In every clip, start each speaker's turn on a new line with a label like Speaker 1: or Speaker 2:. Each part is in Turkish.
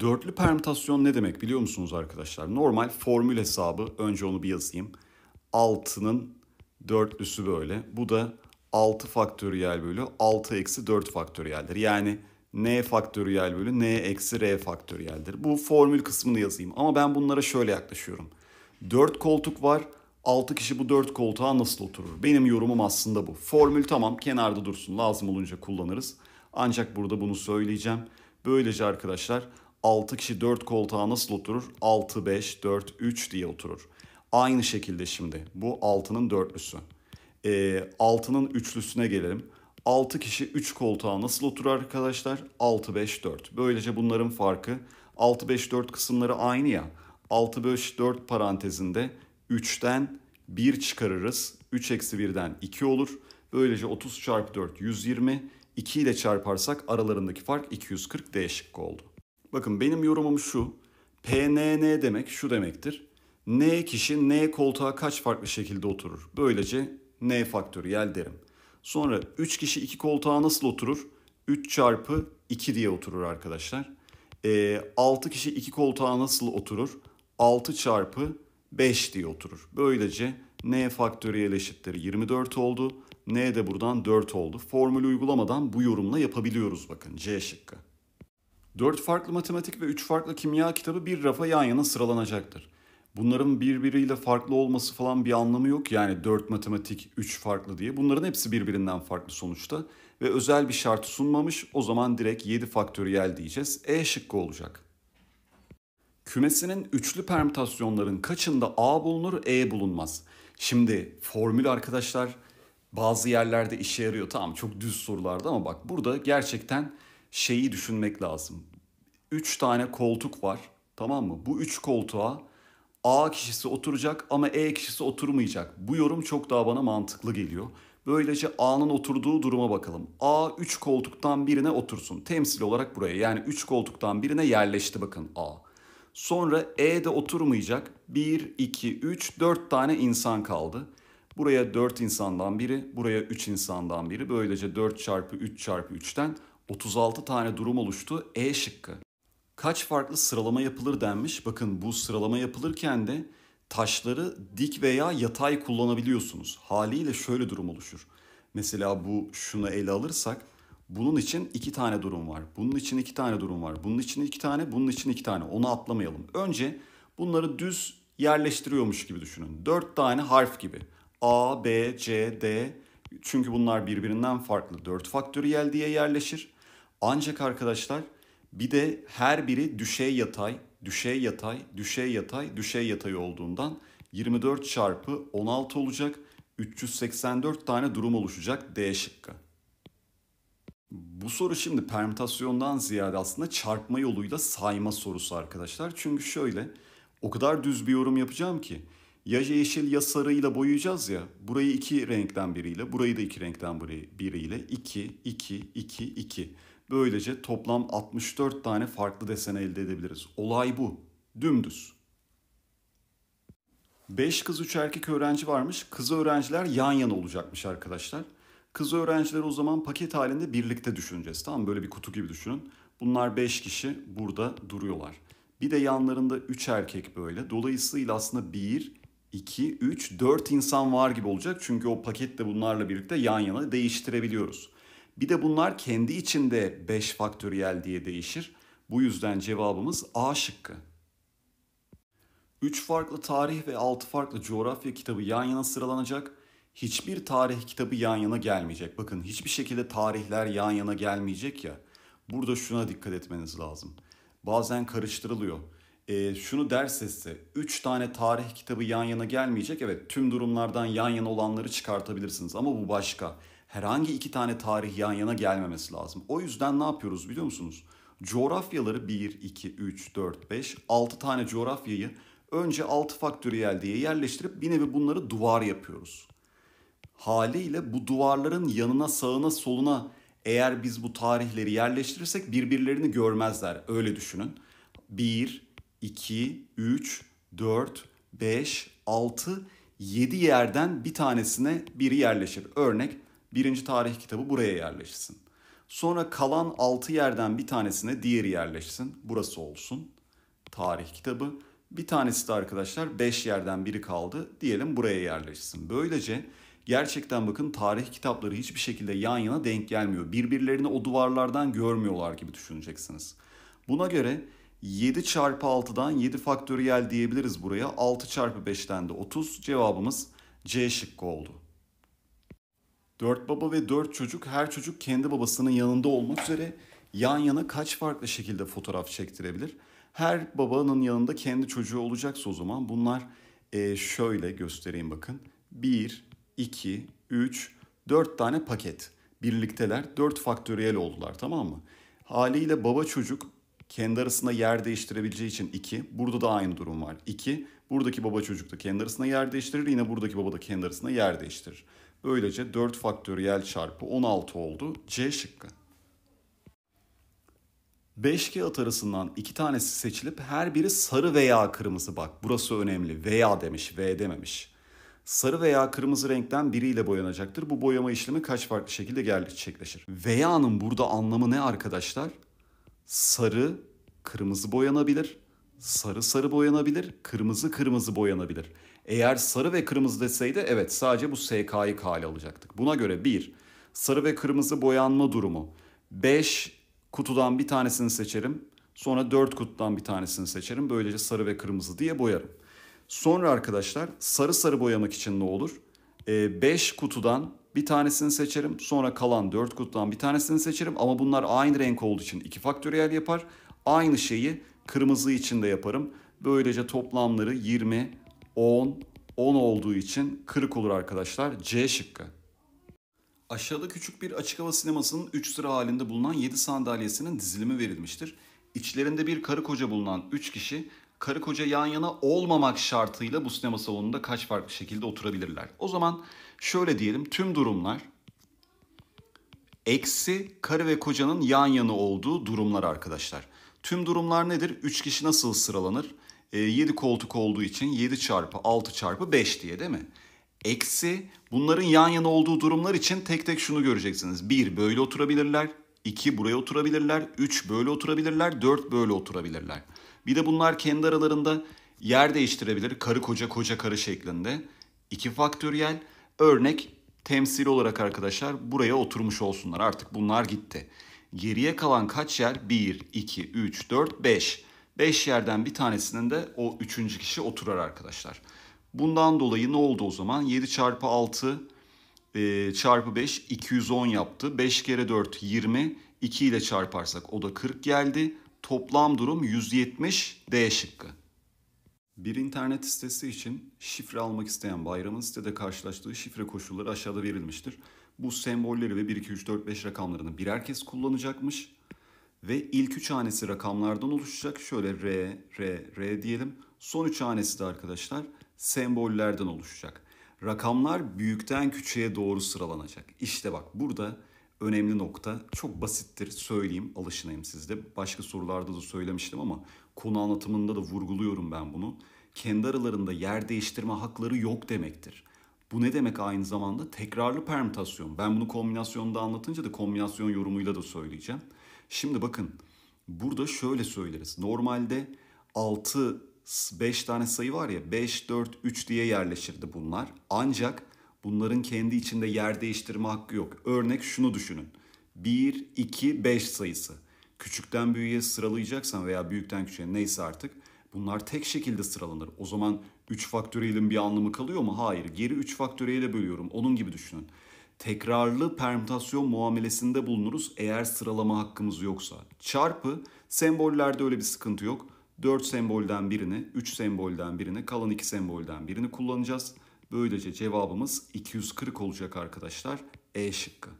Speaker 1: Dörtlü permütasyon ne demek biliyor musunuz arkadaşlar? Normal formül hesabı önce onu bir yazayım. 6'nın dörtlüsü böyle. Bu da 6 faktöriyel bölü 6 eksi 4 faktöriyeldir. Yani n faktöriyel bölü n eksi r faktöriyeldir. Bu formül kısmını yazayım ama ben bunlara şöyle yaklaşıyorum. 4 koltuk var. 6 kişi bu 4 koltuğa nasıl oturur? Benim yorumum aslında bu. Formül tamam kenarda dursun lazım olunca kullanırız. Ancak burada bunu söyleyeceğim. Böylece arkadaşlar 6 kişi 4 koltuğa nasıl oturur? 6, 5, 4, 3 diye oturur. Aynı şekilde şimdi bu 6'nın dörtlüsü. E, ee, 6'nın üçlüsüne gelelim. 6 kişi 3 koltuğa nasıl oturur arkadaşlar? 6, 5, 4. Böylece bunların farkı 6, 5, 4 kısımları aynı ya. 6, 5, 4 parantezinde 3'ten 1 çıkarırız. 3 eksi 1'den 2 olur. Böylece 30 çarpı 4 120. 2 ile çarparsak aralarındaki fark 240 D şıkkı oldu. Bakın benim yorumum şu. PNN demek şu demektir. N kişi N koltuğa kaç farklı şekilde oturur? Böylece N faktöriyel derim. Sonra 3 kişi 2 koltuğa nasıl oturur? 3 çarpı 2 diye oturur arkadaşlar. E, ee, 6 kişi 2 koltuğa nasıl oturur? 6 çarpı 5 diye oturur. Böylece n faktöriyel eşittir 24 oldu. n de buradan 4 oldu. Formülü uygulamadan bu yorumla yapabiliyoruz bakın C şıkkı. 4 farklı matematik ve 3 farklı kimya kitabı bir rafa yan yana sıralanacaktır. Bunların birbiriyle farklı olması falan bir anlamı yok. Yani 4 matematik, 3 farklı diye. Bunların hepsi birbirinden farklı sonuçta. Ve özel bir şart sunmamış. O zaman direkt 7 faktöriyel diyeceğiz. E şıkkı olacak. Kümesinin üçlü permütasyonların kaçında A bulunur, E bulunmaz. Şimdi formül arkadaşlar bazı yerlerde işe yarıyor. Tamam çok düz sorularda ama bak burada gerçekten şeyi düşünmek lazım. Üç tane koltuk var tamam mı? Bu üç koltuğa A kişisi oturacak ama E kişisi oturmayacak. Bu yorum çok daha bana mantıklı geliyor. Böylece A'nın oturduğu duruma bakalım. A 3 koltuktan birine otursun. Temsil olarak buraya yani 3 koltuktan birine yerleşti bakın A. Sonra E de oturmayacak. 1, 2, 3, 4 tane insan kaldı. Buraya 4 insandan biri, buraya 3 insandan biri. Böylece 4 çarpı 3 çarpı 3'ten 36 tane durum oluştu E şıkkı. Kaç farklı sıralama yapılır denmiş. Bakın bu sıralama yapılırken de taşları dik veya yatay kullanabiliyorsunuz. Haliyle şöyle durum oluşur. Mesela bu şunu ele alırsak bunun için iki tane durum var. Bunun için iki tane durum var. Bunun için iki tane, bunun için iki tane. Onu atlamayalım. Önce bunları düz yerleştiriyormuş gibi düşünün. Dört tane harf gibi. A, B, C, D. Çünkü bunlar birbirinden farklı. Dört faktöriyel diye yerleşir. Ancak arkadaşlar bir de her biri düşey yatay, düşey yatay, düşey yatay, düşey yatay olduğundan 24 çarpı 16 olacak. 384 tane durum oluşacak D şıkkı. Bu soru şimdi permütasyondan ziyade aslında çarpma yoluyla sayma sorusu arkadaşlar. Çünkü şöyle o kadar düz bir yorum yapacağım ki ya yeşil ya sarıyla boyayacağız ya burayı iki renkten biriyle burayı da iki renkten biriyle 2 2 2 2 Böylece toplam 64 tane farklı desen elde edebiliriz. Olay bu. Dümdüz. 5 kız 3 erkek öğrenci varmış. Kız öğrenciler yan yana olacakmış arkadaşlar. Kız öğrencileri o zaman paket halinde birlikte düşüneceğiz. Tamam böyle bir kutu gibi düşünün. Bunlar 5 kişi burada duruyorlar. Bir de yanlarında 3 erkek böyle. Dolayısıyla aslında 1, 2, 3, 4 insan var gibi olacak. Çünkü o paketle bunlarla birlikte yan yana değiştirebiliyoruz. Bir de bunlar kendi içinde 5 faktöriyel diye değişir. Bu yüzden cevabımız A şıkkı. 3 farklı tarih ve 6 farklı coğrafya kitabı yan yana sıralanacak. Hiçbir tarih kitabı yan yana gelmeyecek. Bakın hiçbir şekilde tarihler yan yana gelmeyecek ya. Burada şuna dikkat etmeniz lazım. Bazen karıştırılıyor. E, şunu dersese etse 3 tane tarih kitabı yan yana gelmeyecek. Evet tüm durumlardan yan yana olanları çıkartabilirsiniz ama bu başka herhangi iki tane tarih yan yana gelmemesi lazım. O yüzden ne yapıyoruz biliyor musunuz? Coğrafyaları 1, 2, 3, 4, 5, 6 tane coğrafyayı önce 6 faktöriyel diye yerleştirip bir nevi bunları duvar yapıyoruz. Haliyle bu duvarların yanına sağına soluna eğer biz bu tarihleri yerleştirirsek birbirlerini görmezler. Öyle düşünün. 1, 2, 3, 4, 5, 6, 7 yerden bir tanesine biri yerleşir. Örnek birinci tarih kitabı buraya yerleşsin. Sonra kalan altı yerden bir tanesine diğeri yerleşsin. Burası olsun. Tarih kitabı. Bir tanesi de arkadaşlar beş yerden biri kaldı. Diyelim buraya yerleşsin. Böylece gerçekten bakın tarih kitapları hiçbir şekilde yan yana denk gelmiyor. Birbirlerini o duvarlardan görmüyorlar gibi düşüneceksiniz. Buna göre 7 çarpı 6'dan 7 faktöriyel diyebiliriz buraya. 6 çarpı 5'ten de 30 cevabımız C şıkkı oldu. Dört baba ve dört çocuk her çocuk kendi babasının yanında olmak üzere yan yana kaç farklı şekilde fotoğraf çektirebilir? Her babanın yanında kendi çocuğu olacaksa o zaman bunlar e, şöyle göstereyim bakın. bir, iki, üç, dört tane paket. Birlikteler dört faktöriyel oldular tamam mı? Haliyle baba çocuk kendi arasında yer değiştirebileceği için 2. Burada da aynı durum var. 2. Buradaki baba çocuk da kendi arasında yer değiştirir. Yine buradaki baba da kendi arasında yer değiştirir. Böylece 4 faktöriyel çarpı 16 oldu. C şıkkı. 5 kağıt arasından 2 tanesi seçilip her biri sarı veya kırmızı bak burası önemli veya demiş V dememiş. Sarı veya kırmızı renkten biriyle boyanacaktır. Bu boyama işlemi kaç farklı şekilde gerçekleşir? Veya'nın burada anlamı ne arkadaşlar? Sarı kırmızı boyanabilir, sarı sarı boyanabilir, kırmızı kırmızı boyanabilir. Eğer sarı ve kırmızı deseydi evet sadece bu SK'yı hali alacaktık. Buna göre 1. Sarı ve kırmızı boyanma durumu. 5 kutudan bir tanesini seçerim. Sonra 4 kutudan bir tanesini seçerim. Böylece sarı ve kırmızı diye boyarım. Sonra arkadaşlar sarı sarı boyamak için ne olur? 5 e, ee, kutudan bir tanesini seçerim. Sonra kalan 4 kutudan bir tanesini seçerim. Ama bunlar aynı renk olduğu için 2 faktöriyel yapar. Aynı şeyi kırmızı için de yaparım. Böylece toplamları 20 10, 10 olduğu için kırık olur arkadaşlar. C şıkkı. Aşağıda küçük bir açık hava sinemasının 3 sıra halinde bulunan 7 sandalyesinin dizilimi verilmiştir. İçlerinde bir karı koca bulunan 3 kişi karı koca yan yana olmamak şartıyla bu sinema salonunda kaç farklı şekilde oturabilirler? O zaman şöyle diyelim tüm durumlar eksi karı ve kocanın yan yana olduğu durumlar arkadaşlar. Tüm durumlar nedir? 3 kişi nasıl sıralanır? 7 e, koltuk olduğu için 7 çarpı 6 çarpı 5 diye değil mi? Eksi bunların yan yana olduğu durumlar için tek tek şunu göreceksiniz. 1 böyle oturabilirler, 2 buraya oturabilirler, 3 böyle oturabilirler, 4 böyle oturabilirler. Bir de bunlar kendi aralarında yer değiştirebilir karı koca koca karı şeklinde. 2 faktöriyel örnek temsil olarak arkadaşlar buraya oturmuş olsunlar artık bunlar gitti. Geriye kalan kaç yer? 1, 2, 3, 4, 5. 5 yerden bir tanesinin de o üçüncü kişi oturar arkadaşlar. Bundan dolayı ne oldu o zaman? 7 çarpı 6 e, çarpı 5 210 yaptı. 5 kere 4 20. 2 ile çarparsak o da 40 geldi. Toplam durum 170 D şıkkı. Bir internet sitesi için şifre almak isteyen bayramın sitede karşılaştığı şifre koşulları aşağıda verilmiştir. Bu sembolleri ve 1, 2, 3, 4, 5 rakamlarını birer kez kullanacakmış ve ilk üç hanesi rakamlardan oluşacak. Şöyle R, R, R diyelim. Son üç hanesi de arkadaşlar sembollerden oluşacak. Rakamlar büyükten küçüğe doğru sıralanacak. İşte bak burada önemli nokta çok basittir söyleyeyim alışınayım sizde. Başka sorularda da söylemiştim ama konu anlatımında da vurguluyorum ben bunu. Kendi aralarında yer değiştirme hakları yok demektir. Bu ne demek aynı zamanda? Tekrarlı permütasyon. Ben bunu kombinasyonda anlatınca da kombinasyon yorumuyla da söyleyeceğim. Şimdi bakın burada şöyle söyleriz. Normalde 6, 5 tane sayı var ya 5, 4, 3 diye yerleşirdi bunlar. Ancak bunların kendi içinde yer değiştirme hakkı yok. Örnek şunu düşünün. 1, 2, 5 sayısı. Küçükten büyüğe sıralayacaksan veya büyükten küçüğe neyse artık Bunlar tek şekilde sıralanır. O zaman 3 faktöriyelin bir anlamı kalıyor mu? Hayır. Geri 3 faktöriyle bölüyorum. Onun gibi düşünün. Tekrarlı permütasyon muamelesinde bulunuruz eğer sıralama hakkımız yoksa. Çarpı sembollerde öyle bir sıkıntı yok. 4 sembolden birini, 3 sembolden birini, kalan 2 sembolden birini kullanacağız. Böylece cevabımız 240 olacak arkadaşlar. E şıkkı.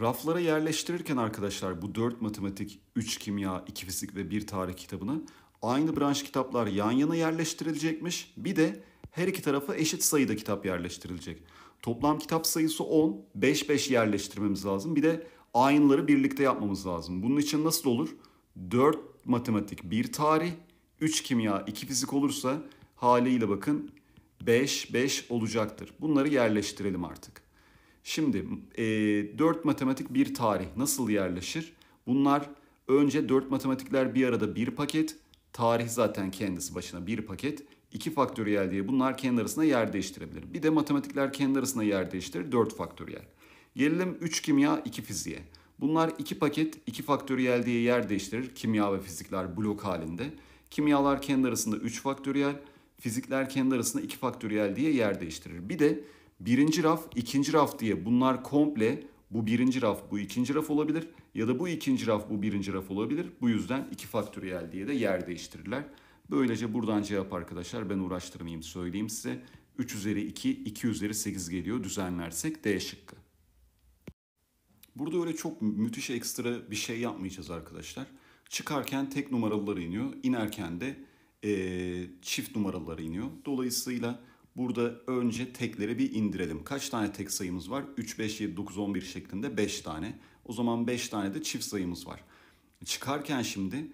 Speaker 1: Raflara yerleştirirken arkadaşlar bu 4 matematik, 3 kimya, 2 fizik ve 1 tarih kitabını aynı branş kitaplar yan yana yerleştirilecekmiş. Bir de her iki tarafa eşit sayıda kitap yerleştirilecek. Toplam kitap sayısı 10, 5-5 yerleştirmemiz lazım. Bir de aynıları birlikte yapmamız lazım. Bunun için nasıl olur? 4 matematik, 1 tarih, 3 kimya, 2 fizik olursa haliyle bakın 5-5 olacaktır. Bunları yerleştirelim artık. Şimdi e, 4 matematik, 1 tarih nasıl yerleşir? Bunlar önce 4 matematikler bir arada bir paket, Tarih zaten kendisi başına bir paket. 2 faktöriyel diye bunlar kendi arasında yer değiştirebilir. Bir de matematikler kendi arasında yer değiştirir. 4 faktöriyel. Gelelim 3 kimya 2 fiziğe. Bunlar 2 paket 2 faktöriyel diye yer değiştirir. Kimya ve fizikler blok halinde. Kimyalar kendi arasında 3 faktöriyel. Fizikler kendi arasında 2 faktöriyel diye yer değiştirir. Bir de birinci raf ikinci raf diye bunlar komple bu birinci raf bu ikinci raf olabilir ya da bu ikinci raf bu birinci raf olabilir. Bu yüzden iki faktöriyel diye de yer değiştirirler. Böylece buradan cevap arkadaşlar ben uğraştırmayayım söyleyeyim size. 3 üzeri 2, 2 üzeri 8 geliyor düzenlersek D şıkkı. Burada öyle çok müthiş ekstra bir şey yapmayacağız arkadaşlar. Çıkarken tek numaralılar iniyor. inerken de e, çift numaralılar iniyor. Dolayısıyla burada önce tekleri bir indirelim. Kaç tane tek sayımız var? 3, 5, 7, 9, 11 şeklinde 5 tane. O zaman 5 tane de çift sayımız var. Çıkarken şimdi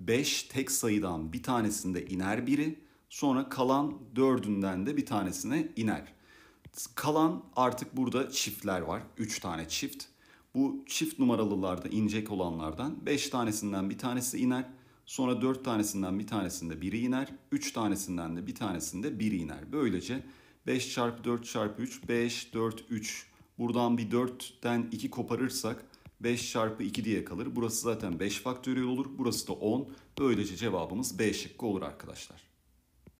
Speaker 1: 5 e, tek sayıdan bir tanesinde iner biri. Sonra kalan dördünden de bir tanesine iner. Kalan artık burada çiftler var. 3 tane çift. Bu çift numaralılarda inecek olanlardan 5 tanesinden bir tanesi iner. Sonra 4 tanesinden bir tanesinde biri iner. 3 tanesinden de bir tanesinde biri iner. Böylece 5 çarpı 4 çarpı 3 5 4 3 Buradan bir 4'ten 2 koparırsak 5 çarpı 2 diye kalır. Burası zaten 5 faktöriyel olur. Burası da 10. Böylece cevabımız B şıkkı olur arkadaşlar.